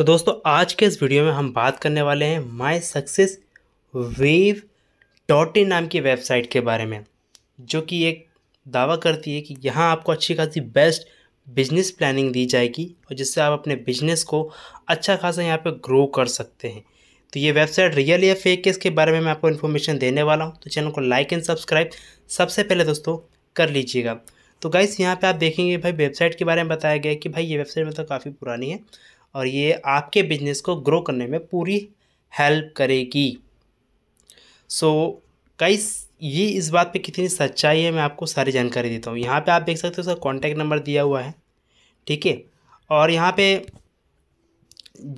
तो दोस्तों आज के इस वीडियो में हम बात करने वाले हैं my success wave dot in नाम की वेबसाइट के बारे में जो कि एक दावा करती है कि यहाँ आपको अच्छी खासी बेस्ट बिजनेस प्लानिंग दी जाएगी और जिससे आप अपने बिजनेस को अच्छा खासा यहाँ पे ग्रो कर सकते हैं तो ये वेबसाइट रियल या फेक है इसके बारे में मैं आपको इन्फॉर्मेशन देने वाला हूँ तो चैनल को लाइक एंड सब्सक्राइब सबसे पहले दोस्तों कर लीजिएगा तो गाइस यहाँ पे आप देखेंगे भाई वेबसाइट के बारे में बताया गया कि भाई ये वेबसाइट मतलब काफ़ी पुरानी है और ये आपके बिजनेस को ग्रो करने में पूरी हेल्प करेगी सो कई ये इस बात पे कितनी सच्चाई है मैं आपको सारी जानकारी देता हूँ यहाँ पे आप देख सकते हो उसका कॉन्टैक्ट नंबर दिया हुआ है ठीक है और यहाँ पे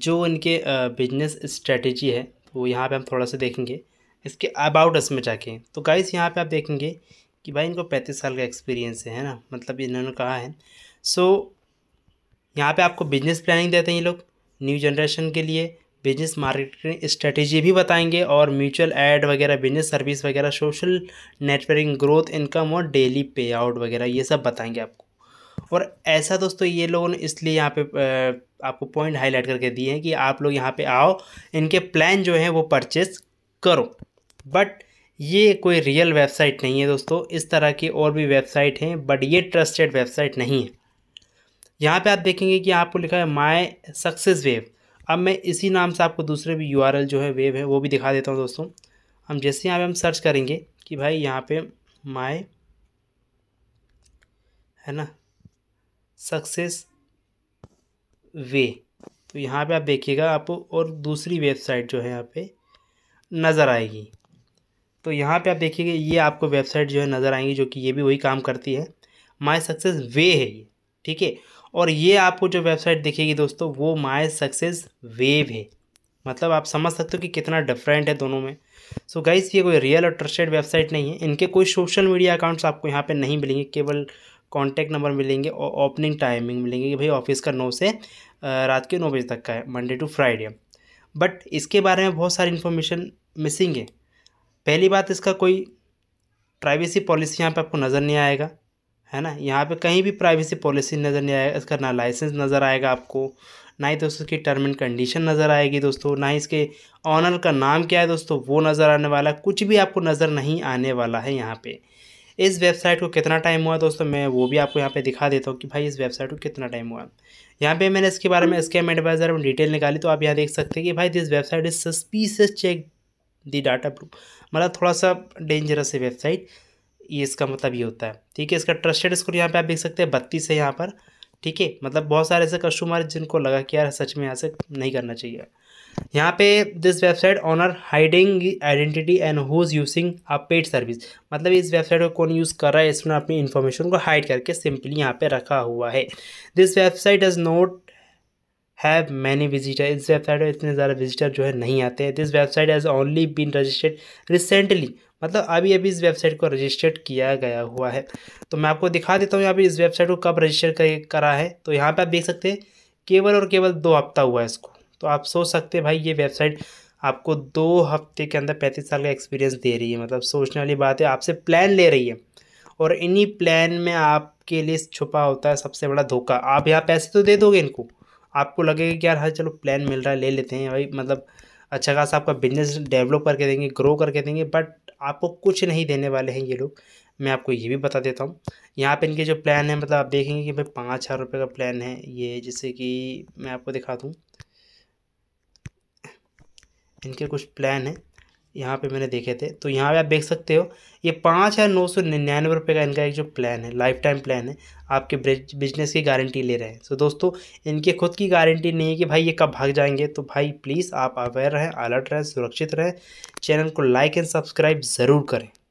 जो इनके बिजनेस स्ट्रेटजी है तो यहाँ पे हम थोड़ा सा देखेंगे इसके अबाउट अस में जाके तो गाइस यहाँ पे आप देखेंगे कि भाई इनको पैंतीस साल का एक्सपीरियंस है ना मतलब इन्होंने कहा है सो so, यहाँ पे आपको बिजनेस प्लानिंग देते हैं ये लोग न्यू जनरेशन के लिए बिजनेस मार्केटिंग स्ट्रेटेजी भी बताएंगे और म्यूचुअल ऐड वगैरह बिजनेस सर्विस वगैरह सोशल नेटवर्किंग ग्रोथ इनकम और डेली पे आउट वगैरह ये सब बताएंगे आपको और ऐसा दोस्तों ये लोगों ने इसलिए यहाँ पे आपको पॉइंट हाईलाइट करके दिए हैं कि आप लोग यहाँ पे आओ इनके प्लान जो हैं वो परचेस करो बट ये कोई रियल वेबसाइट नहीं है दोस्तों इस तरह की और भी वेबसाइट हैं बट ये ट्रस्टेड वेबसाइट नहीं है यहाँ पे आप देखेंगे कि आपको लिखा है माय सक्सेस वेव अब मैं इसी नाम से आपको दूसरे भी यू जो है वेव है वो भी दिखा देता हूँ दोस्तों हम जैसे यहाँ पे हम सर्च करेंगे कि भाई यहाँ पे माय है ना सक्सेस वे तो यहाँ पे आप देखिएगा आपको और दूसरी वेबसाइट जो है यहाँ पे नज़र आएगी तो यहाँ पे आप देखिएगा ये आपको वेबसाइट जो है नज़र आएंगी जो कि ये भी वही काम करती है माई सक्सेस वे है ये ठीक है और ये आपको जो वेबसाइट दिखेगी दोस्तों वो माई सक्सेस वेव है मतलब आप समझ सकते हो कि कितना डिफरेंट है दोनों में सो so गाइस ये कोई रियल और ट्रस्टेड वेबसाइट नहीं है इनके कोई सोशल मीडिया अकाउंट्स आपको यहाँ पे नहीं मिलेंगे केवल कॉन्टैक्ट नंबर मिलेंगे और ओपनिंग टाइमिंग मिलेंगे कि भाई ऑफिस का नौ से रात के नौ बजे तक का है मंडे टू फ्राइडे बट इसके बारे में बहुत सारी इन्फॉर्मेशन मिसिंग है पहली बात इसका कोई प्राइवेसी पॉलिसी यहाँ पर आपको नज़र नहीं आएगा है ना यहाँ पे कहीं भी प्राइवेसी पॉलिसी नज़र नहीं आएगा इसका ना लाइसेंस नज़र आएगा आपको ना ही दोस्तों की टर्म एंड कंडीशन नज़र आएगी दोस्तों ना ही इसके ऑनर का नाम क्या है दोस्तों वो नज़र आने वाला है कुछ भी आपको नज़र नहीं आने वाला है यहाँ पे इस वेबसाइट को कितना टाइम हुआ दोस्तों मैं वो भी आपको यहाँ पे दिखा देता हूँ कि भाई इस वेबसाइट को कितना टाइम हुआ यहाँ पे मैंने इसके बारे में स्कैम एडवाइज़र में डिटेल निकाली तो आप यहाँ देख सकते हैं कि भाई this website is suspicious check the data proof मतलब थोड़ा सा डेंजरस है वेबसाइट ये इसका मतलब ये होता है ठीक है इसका ट्रस्टेड स्कोर यहाँ पे आप देख सकते हैं बत्तीस है यहाँ पर ठीक है मतलब बहुत सारे ऐसे कस्टमर जिनको लगा कि यार सच में यहाँ से नहीं करना चाहिए यहाँ पे this website owner hiding identity and who is using a paid service मतलब इस वेबसाइट को कौन यूज़ कर रहा है इसमें अपनी इन्फॉर्मेशन को हाइड करके सिंपली यहाँ पे रखा हुआ है this website is not have many visitor इस वेबसाइट पर इतने ज़्यादा विजिटर जो है नहीं आते हैं this website has only been registered recently मतलब अभी अभी इस वेबसाइट को रजिस्टर्ड किया गया हुआ है तो मैं आपको दिखा देता हूँ यहाँ पर इस वेबसाइट को कब रजिस्टर करा है तो यहाँ पर आप देख सकते हैं केवल और केवल दो हफ्ता हुआ है इसको तो आप सोच सकते हैं भाई ये वेबसाइट आपको दो हफ्ते के अंदर पैंतीस साल का एक्सपीरियंस दे रही है मतलब सोचने वाली बात है आपसे प्लान ले रही है और इन्हीं प्लान में आपके लिए छुपा होता है सबसे बड़ा धोखा आप यहाँ पैसे तो दे दोगे इनको आपको लगेगा कि यार हाँ चलो प्लान मिल रहा है ले लेते हैं भाई मतलब अच्छा खासा आपका बिजनेस डेवलप करके देंगे ग्रो करके देंगे बट आपको कुछ नहीं देने वाले हैं ये लोग मैं आपको ये भी बता देता हूँ यहाँ पे इनके जो प्लान है मतलब आप देखेंगे कि भाई पाँच हज़ार रुपये का प्लान है ये जैसे कि मैं आपको दिखा दूँ इनके कुछ प्लान है यहाँ पे मैंने देखे थे तो यहाँ पे आप देख सकते हो ये पाँच हज़ार नौ सौ निन्यानवे रुपये का इनका एक जो प्लान है लाइफ टाइम प्लान है आपके बिजनेस की गारंटी ले रहे हैं सो दोस्तों इनके खुद की गारंटी नहीं है कि भाई ये कब भाग जाएंगे तो भाई प्लीज़ आप अवेयर रहें अलर्ट रहें सुरक्षित रहें चैनल को लाइक एंड सब्सक्राइब ज़रूर करें